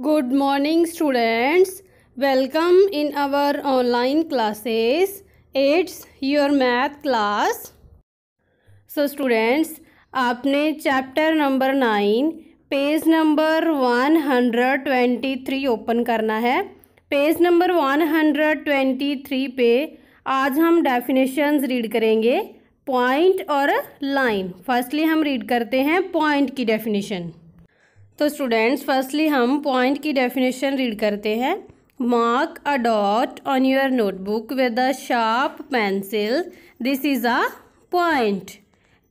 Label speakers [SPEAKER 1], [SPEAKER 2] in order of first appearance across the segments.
[SPEAKER 1] Good morning students welcome in our online classes it's your math class so students आपने chapter number nine page number one hundred twenty three open करना है page number one hundred twenty three पे आज हम definitions read करेंगे point और line firstly हम read करते हैं पॉइंट की डेफिनेशन तो स्टूडेंट्स फर्स्टली हम पॉइंट की डेफिनेशन रीड करते हैं mark a dot on your notebook with a sharp pencil this is a point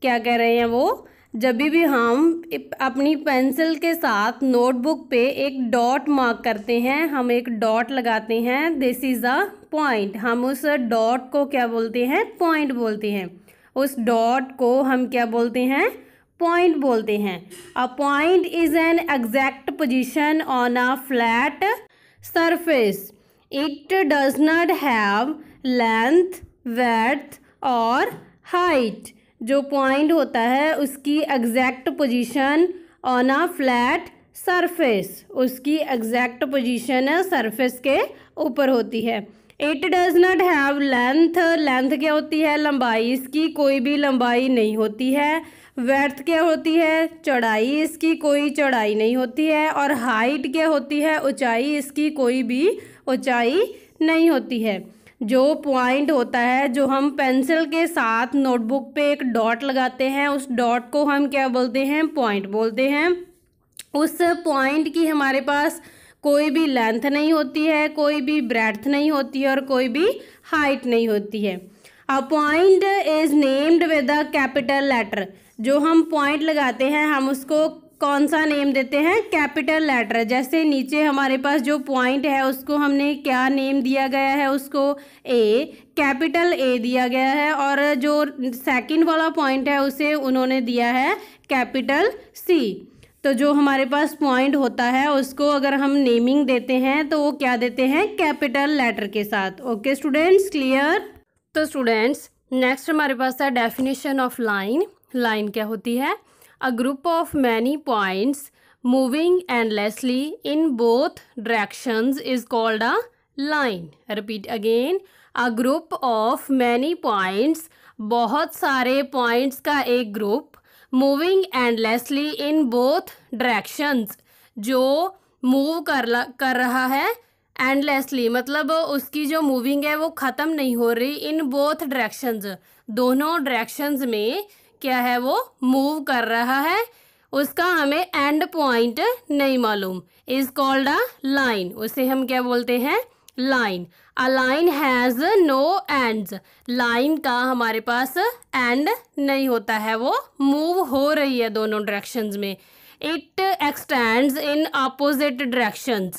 [SPEAKER 1] क्या कह रहे हैं वो जब भी हम अपनी पेंसिल के साथ नोटबुक पे एक डॉट मार्क करते हैं हम एक डॉट लगाते हैं दिस इज़ अ पॉइंट हम उस डॉट को क्या बोलते हैं पॉइंट बोलते हैं उस डॉट को हम क्या बोलते हैं पॉइंट बोलते हैं a point is an exact position on a flat surface it does not have length width और हाइट जो पॉइंट होता है उसकी exact position on a flat surface उसकी एग्जैक्ट पोजिशन सरफेस के ऊपर होती है it does not have length length क्या होती है लंबाई इसकी कोई भी लंबाई नहीं होती है वर्थ क्या होती है चौड़ाई इसकी कोई चौड़ाई नहीं होती है और हाइट क्या होती है ऊंचाई इसकी कोई भी ऊंचाई नहीं होती है जो पॉइंट होता है जो हम पेंसिल के साथ नोटबुक पे एक डॉट लगाते हैं उस डॉट को हम क्या बोलते हैं पॉइंट बोलते हैं उस पॉइंट की हमारे पास कोई भी लेंथ नहीं होती है कोई भी ब्रेथ नहीं होती है और कोई भी हाइट नहीं होती है a point is named with a capital letter जो हम पॉइंट लगाते हैं हम उसको कौन सा नेम देते हैं कैपिटल लेटर जैसे नीचे हमारे पास जो पॉइंट है उसको हमने क्या नेम दिया गया है उसको ए कैपिटल ए दिया गया है और जो सेकंड वाला पॉइंट है उसे उन्होंने दिया है कैपिटल सी तो जो हमारे पास पॉइंट होता है उसको अगर हम नेमिंग देते हैं तो वो क्या देते हैं कैपिटल लेटर के साथ ओके स्टूडेंट्स क्लियर तो स्टूडेंट्स नेक्स्ट हमारे पास है डेफिनेशन ऑफ लाइन लाइन क्या होती है a group of many points moving endlessly in both directions is called a line repeat again a group of many points बहुत सारे पॉइंट्स का एक ग्रुप moving endlessly in both directions जो move कर कर रहा है एंडलेसली मतलब उसकी जो मूविंग है वो ख़त्म नहीं हो रही इन बोथ डायरेक्शंस दोनों डायरेक्शंस में क्या है वो मूव कर रहा है उसका हमें एंड पॉइंट नहीं मालूम इज़ कॉल्ड अ लाइन उसे हम क्या बोलते हैं line a line has no end line का हमारे पास एंड नहीं होता है वो मूव हो रही है दोनों डायरेक्शन में it extends in opposite direction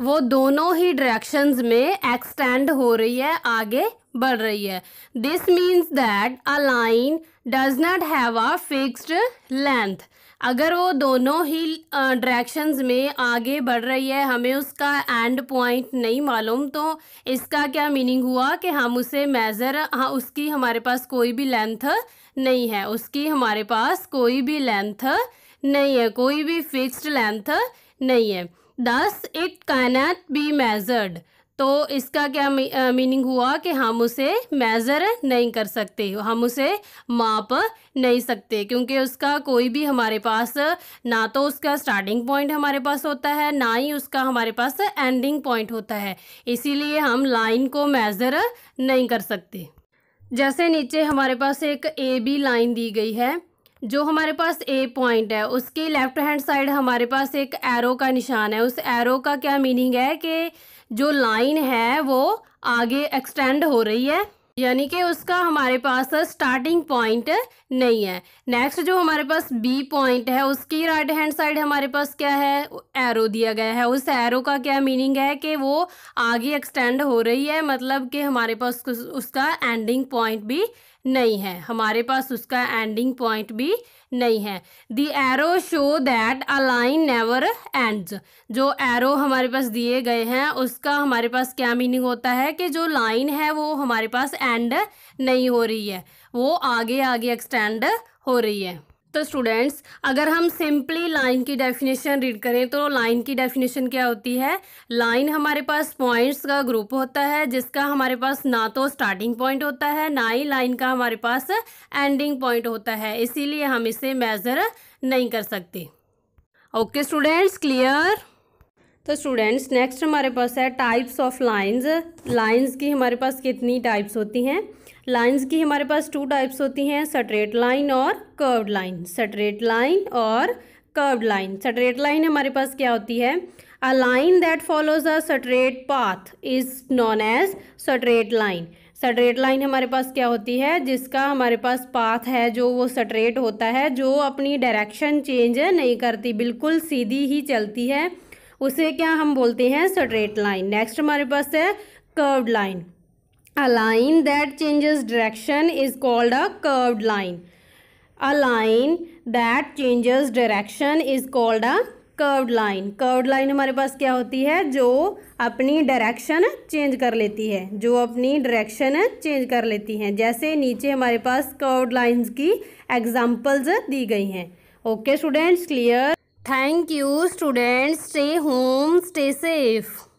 [SPEAKER 1] वो दोनों ही डायरेक्शन में एक्सटेंड हो रही है आगे बढ़ रही है this means that a line does not have a fixed length अगर वो दोनों ही डायरेक्शंस में आगे बढ़ रही है हमें उसका एंड पॉइंट नहीं मालूम तो इसका क्या मीनिंग हुआ कि हम उसे मेज़र हाँ उसकी हमारे पास कोई भी लेंथ नहीं है उसकी हमारे पास कोई भी लेंथ नहीं है कोई भी फिक्स्ड लेंथ नहीं है thus it cannot be measured तो इसका क्या मीनिंग हुआ कि हम उसे मेज़र नहीं कर सकते हम उसे माप नहीं सकते क्योंकि उसका कोई भी हमारे पास ना तो उसका स्टार्टिंग पॉइंट हमारे पास होता है ना ही उसका हमारे पास एंडिंग पॉइंट होता है इसीलिए हम लाइन को मेज़र नहीं कर सकते जैसे नीचे हमारे पास एक ए बी लाइन दी गई है जो हमारे पास ए पॉइंट है उसकी लेफ्ट हैंड साइड हमारे पास एक एरो का निशान है उस एरो का क्या मीनिंग है कि जो लाइन है वो आगे एक्सटेंड हो रही है यानी कि उसका हमारे पास स्टार्टिंग पॉइंट नहीं है नेक्स्ट जो हमारे पास बी पॉइंट है उसकी राइट हैंड साइड हमारे पास क्या है एरो दिया गया है उस एरो का क्या मीनिंग है कि वो आगे एक्सटेंड हो रही है मतलब कि हमारे पास उसका एंडिंग पॉइंट भी नहीं है हमारे पास उसका एंडिंग पॉइंट भी नहीं है the arrow show that a line never end जो एरो हमारे पास दिए गए हैं उसका हमारे पास क्या मीनिंग होता है कि जो लाइन है वो हमारे पास एंड नहीं हो रही है वो आगे आगे एक्सटेंड हो रही है तो स्टूडेंट्स अगर हम सिंपली लाइन की डेफिनेशन रीड करें तो लाइन की डेफिनेशन क्या होती है लाइन हमारे पास पॉइंट्स का ग्रुप होता है जिसका हमारे पास ना तो स्टार्टिंग पॉइंट होता है ना ही लाइन का हमारे पास एंडिंग पॉइंट होता है इसीलिए हम इसे मेज़र नहीं कर सकते ओके स्टूडेंट्स क्लियर तो स्टूडेंट्स नेक्स्ट हमारे पास है टाइप्स ऑफ लाइंस लाइंस की हमारे पास कितनी टाइप्स होती हैं लाइंस की हमारे पास टू टाइप्स होती हैं स्ट्रेट लाइन और कर्व्ड लाइन स्ट्रेट लाइन और कर्व्ड लाइन स्ट्रेट लाइन हमारे पास क्या होती है a line that follows a straight path is known as straight line straight line हमारे पास क्या होती है जिसका हमारे पास पाथ है जो वो स्ट्रेट होता है जो अपनी डायरेक्शन चेंज नहीं करती बिल्कुल सीधी ही चलती है उसे क्या हम बोलते हैं स्ट्रेट लाइन नेक्स्ट हमारे पास है curved line a line that changes direction is called a curved line a line that changes direction is called a curved line curved line हमारे पास क्या होती है जो अपनी डायरेक्शन चेंज कर लेती है जो अपनी डायरेक्शन चेंज कर लेती हैं जैसे नीचे हमारे पास कर्व्ड लाइंस की एग्जांपल्स दी गई हैं okay students clear Thank you students. Stay home. Stay safe.